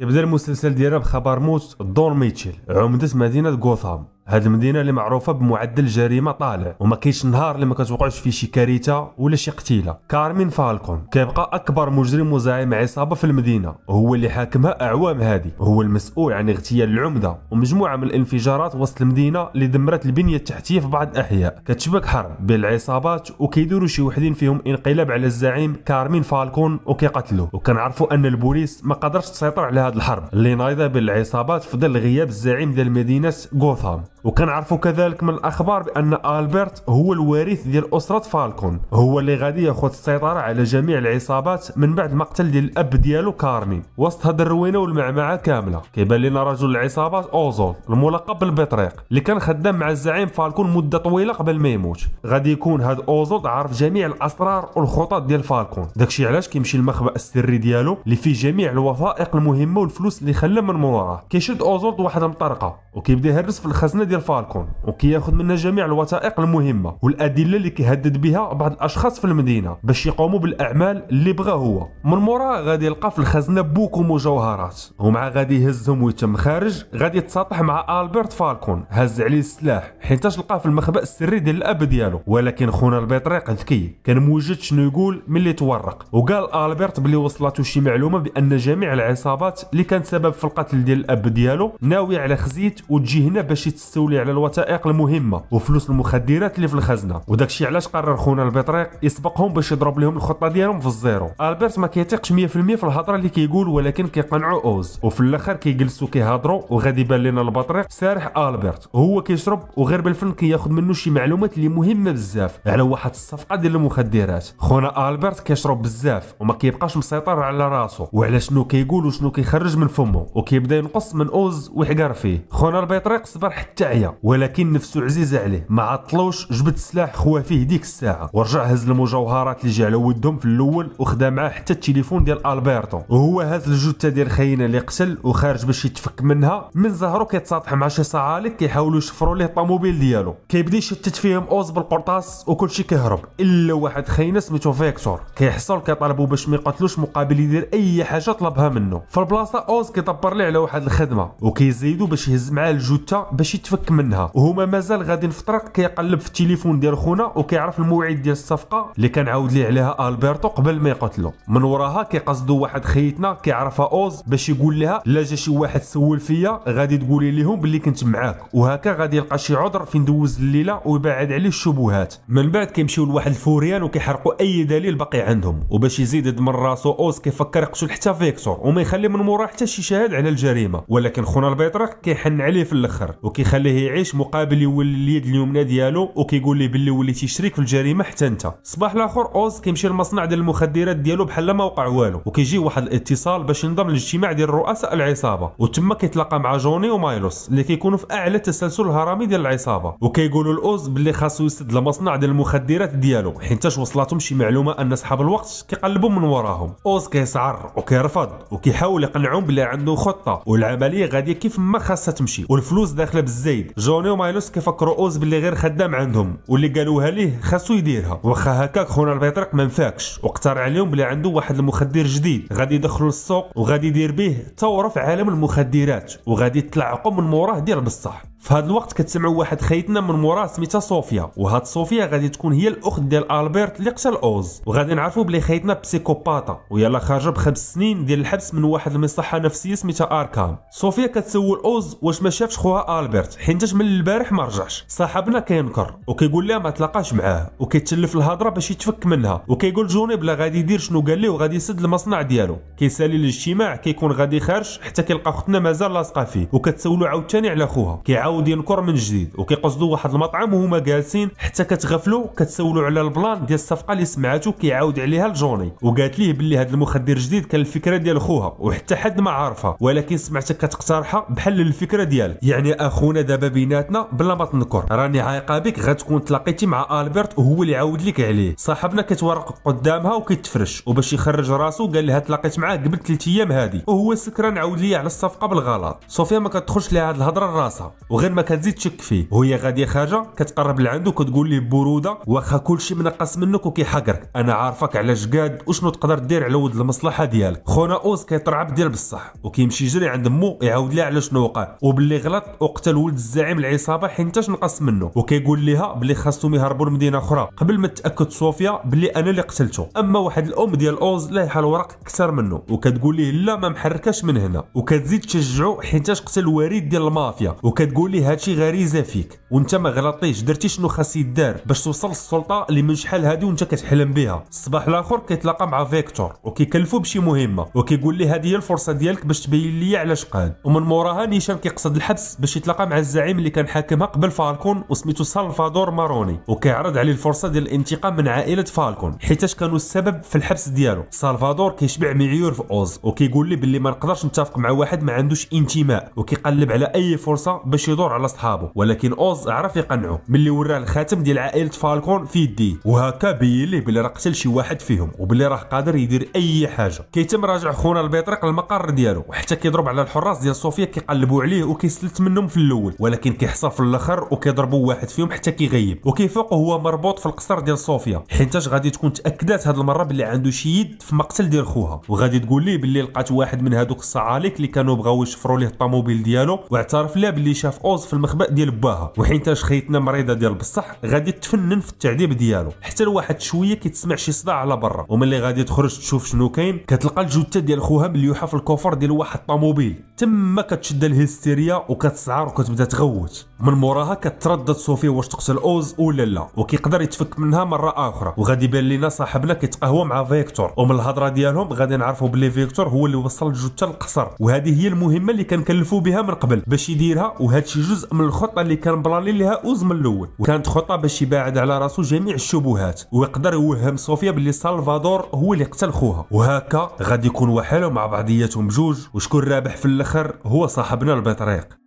يبدا المسلسل ديالها بخبر موت دور ميتشل عمدة مدينة غوثام هاد المدينه اللي معروفه بمعدل جريمه طالع وما كاينش نهار اللي ما كتوقعش فيه شي كارثه ولا شي قتيله كارمين فالكون كيبقى اكبر مجرم وزعيم عصابه في المدينه وهو اللي حاكمها اعوام هذه وهو المسؤول عن اغتيال العمده ومجموعه من الانفجارات وسط المدينه اللي دمرت البنيه التحتيه في بعض الاحياء كتشبك حرب بين العصابات وكيديروا شي وحدين فيهم انقلاب على الزعيم كارمين فالكون وكيقتلوه وكنعرفوا ان البوليس ما قدرش تسيطر على هذه الحرب اللي نايضه بين العصابات في ظل غياب الزعيم ديال مدينه غوثام وكنعرفوا كذلك من الاخبار بان البرت هو الوارث ديال اسره فالكون هو اللي غادي ياخذ السيطره على جميع العصابات من بعد مقتل ديال الاب ديالو كارني وسط هاد الروينه والمعمعه كامله كيبان لنا رجل العصابات اوزول الملقب بالبطريق اللي كان خدام مع الزعيم فالكون مده طويله قبل ما يموت غادي يكون هاد اوزول عارف جميع الاسرار والخطط ديال فالكون داكشي علاش كيمشي للمخبأ السري ديالو اللي فيه جميع الوثائق المهمه والفلوس اللي خلى من موراه كيشد اوزولد واحد المطرقه وكيبدا يهرس في الخزنه ديال فالكون وكياخذ منها جميع الوثائق المهمه والادله اللي كيهدد بها بعض الاشخاص في المدينه باش يقوموا بالاعمال اللي بغا هو من مورا غادي يلقى في الخزنه بوك ومجوهرات ومع غادي يهزهم ويتم خارج غادي يتصاطح مع البرت فالكون هز عليه السلاح حيتاش لقاه في المخبأ السري ديال الاب ديالو ولكن خونا البطريق ذكي كان موجد شنو يقول ملي تورق وقال البرت بلي وصلته شي معلومه بان جميع العصابات اللي كانت سبب في القتل ديال الاب ديالو ناويه على خزيت وتجي هنا باش تستولي على الوثائق المهمه وفلوس المخدرات اللي في الخزنه وداكشي علاش قرر خونا البطريق يسبقهم باش يضرب لهم الخطه ديالهم في الزيرو البرت ما كيثقش 100% في الهضره اللي كيقول ولكن كيقنعو اوز وفي الاخر كيجلسوا كيهضروا وغادي يبان لنا البطريق سارح البرت هو كيشرب وغير بالفن كياخذ منه شي معلومات اللي مهمه بزاف على واحد الصفقه ديال المخدرات خونا البرت كيشرب بزاف وما كيبقاش مسيطر على راسو وعلى شنو كيقول وشنو كيخرج من فمه وكيبدا ينقص من اوز ويحقر فيه خونا هنا لبيت طريق صبر حتى عيا ولكن نفسه عزيزه عليه ما عطلوش جبد السلاح خوا فيه ديك الساعه ورجع هز المجوهرات اللي جا على ودهم في الاول وخدا معاه حتى التليفون ديال البرتو وهو هز الجثه ديال خينا اللي قتل وخارج باش يتفك منها من زهرو كيتصاطح مع شي صعالك كيحاولوا يشفروا ليه الطوموبيل ديالو كيبدا يشتت فيهم اوز بالقرطاس وكلشي كيهرب الا واحد خينا سميتو فيكتور كيحصل كيطالبو باش ما يقتلوش مقابل يدير اي حاجه طلبها منه في البلاصه اوز كيدبر ليه على واحد الخدمه وكيزيدو باش يهز مع الجثه باش يتفك منها وهما مازال غادي في الطريق كيقلب في التليفون ديال خونا وكيعرف الموعد ديال الصفقه اللي كان عاود ليه عليها البرتو قبل ما يقتلو من وراها كيقصدوا واحد خيتنا كيعرفها اوز باش يقول لها لا جا شي واحد سول فيا غادي تقولي لهم باللي كنت معاك وهكا غادي يلقى شي عذر فين دوز الليله ويبعد عليه الشبهات من بعد كيمشيو لواحد الفوريان وكيحرقوا اي دليل باقي عندهم وباش يزيد يدمر راسو اوز كيفكر يقتل حتى فيكتور وما يخلي من مورا حتى شي شاهد على الجريمه ولكن خونا البيطرق كيحن عليه في الاخر وكيخليه يعيش مقابل يولي اليد اليمنى ديالو وكيقول ليه باللي وليتي شريك في الجريمه حتى انت صباح الاخر اوز كيمشي لمصنع ديال المخدرات ديالو بحال ما وقع والو وكيجي واحد الاتصال باش ينضم للاجتماع ديال رؤساء العصابه وتما كيتلاقى مع جوني ومايلوس اللي كيكونوا في اعلى تسلسل الهرمي ديال العصابه وكيقولوا لاوز باللي خاصو يسد المصنع ديال المخدرات ديالو حيتاش وصلاتهم شي معلومه ان اصحاب الوقت كيقلبوا من وراهم اوز كيسعر وكيرفض وكيحاول يقنعهم بلي عنده خطه والعمليه غادي كيف ما خاصها تمشي شيء والفلوس داخله بالزايد جوني ومايلوس كيفكروا اوز باللي غير خدام عندهم واللي قالوها ليه خاصو يديرها واخا هكاك خونا البيطرق ما نفاكش واقترع عليهم بلي عنده واحد المخدر جديد غادي يدخلو للسوق وغادي يدير به ثوره في عالم المخدرات وغادي تلعقوا من موراه ديال بصح في هذا الوقت كتسمعوا واحد خيتنا من موراه سميتها صوفيا وهاد صوفيا غادي تكون هي الاخت ديال البرت اللي قتل اوز وغادي نعرفوا بلي خيتنا بسيكوباتا ويلا خارجه بخمس سنين ديال الحبس من واحد المصحه نفسيه سميتها اركام صوفيا كتسول اوز واش ما شافش خوها البرت حيت من البارح ما رجعش صاحبنا كينكر وكيقول لها ما تلاقاش معاه وكيتلف الهضره باش يتفك منها وكيقول جوني بلا غادي يدير شنو قال ليه وغادي يسد المصنع ديالو كيسالي الاجتماع كيكون غادي خارج حتى كيلقى اختنا مازال لاصقه فيه وكتسولو عاوتاني على خوها كيعاود عاود ينكر من جديد وكيقصدوا واحد المطعم وهما جالسين حتى كتغفلوا كتسولوا على البلان ديال الصفقه اللي سمعته كيعاود عليها لجوني وقالت ليه باللي هذا المخدر جديد كان الفكره ديال خوها وحتى حد ما عارفها ولكن سمعتك كتقترحها بحل الفكره ديالك يعني اخونا دابا بيناتنا بلا ما تنكر راني عايقه بك غتكون تلاقيتي مع البرت وهو اللي عاود لك عليه صاحبنا كتورق قدامها وكيتفرش وباش يخرج راسو قال لها تلاقيت معاه قبل 3 ايام هادي وهو سكران عاود ليا على الصفقه بالغلط صوفيا ما كتدخلش لهاد الهضره لراسها وغير ما كتزيد تشك فيه وهي غادي خارجه كتقرب لعندو كتقول ليه بروده واخا كلشي منقص منك وكيحقرك انا عارفك علاش قاد وشنو تقدر دير على ود المصلحه ديالك خونا اوس كيترعب دير بصح وكيمشي يجري عند مو يعاود ليها على شنو وقع وباللي غلط وقتل ولد الزعيم العصابه حيت نقص منه وكيقول ليها بلي خاصهم يهربوا لمدينه اخرى قبل ما تاكد صوفيا بلي انا اللي قتلته اما واحد الام ديال اوز لايحه الورق اكثر منه وكتقول ليه لا ما محركاش من هنا وكتزيد تشجعو حيت قتل وريد ديال المافيا وكتقول لي هادشي غريزه فيك وانت ما غلطتيش درتي شنو خاص يدار باش توصل السلطه اللي من شحال هادي وانت كتحلم بها الصباح الاخر كيتلاقى مع فيكتور وكيكلفو بشي مهمه وكيقول ليه هادي هي الفرصه ديالك باش تبين لي علاش قاد ومن موراها نيشان كيقصد الحبس باش يتلاقى مع الزعيم اللي كان حاكمها قبل فالكون وسميتو سالفادور ماروني وكيعرض عليه الفرصه ديال الانتقام من عائله فالكون حيتاش كانوا السبب في الحبس ديالو سالفادور كيشبع معيور في اوز وكيقول لي باللي ما نقدرش نتفق مع واحد ما عندوش انتماء وكيقلب على اي فرصه باش يدور على اصحابه ولكن اوز عرف يقنعه ملي وراه الخاتم ديال عائله فالكون في يديه وهكا بين ليه بلي راه قتل شي واحد فيهم وبلي راه قادر يدير اي حاجه كيتم راجع خونا البيطريق للمقر ديالو وحتى كيضرب على الحراس ديال صوفيا كيقلبوا عليه وكيسلت منهم في الاول ولكن كيحصل في الاخر وكيضربوا واحد فيهم حتى كيغيب وكيفوق هو مربوط في القصر ديال صوفيا حيتاش غادي تكون تاكدات هاد المره بلي عنده شي يد في مقتل ديال خوها وغادي تقول ليه بلي لقات واحد من هادوك الصعاليك اللي كانوا بغاو يشفروا ليه الطوموبيل ديالو واعترف ليه بلي شاف محفوظ في المخبأ ديال باها وحيتاش خيتنا مريضه ديال بصح غادي تفنن في التعذيب ديالو حتى لواحد شويه كيتسمع شي صداع على برا وملي غادي تخرج تشوف شنو كاين كتلقى الجثه ديال خوها مليوحه في الكوفر ديال واحد الطوموبيل تما كتشد الهستيريا وكتسعر وكتبدا تغوت من موراها كتردد صوفيا واش تقتل اوز ولا لا وكيقدر يتفك منها مره اخرى وغادي يبان لينا صاحبنا كيتقهوى مع فيكتور ومن الهضره ديالهم غادي نعرفوا بلي فيكتور هو اللي وصل الجثه للقصر وهذه هي المهمه اللي كان كلفوا بها من قبل باش يديرها وهذا الشيء جزء من الخطه اللي كان بلاني لها اوز من الاول وكانت خطه باش يباعد على راسو جميع الشبهات ويقدر يوهم صوفيا بلي سالفادور هو اللي قتل خوها وهكا غادي يكون وحالهم مع بعضياتهم بجوج وشكون رابح في الاخر هو صاحبنا البطريق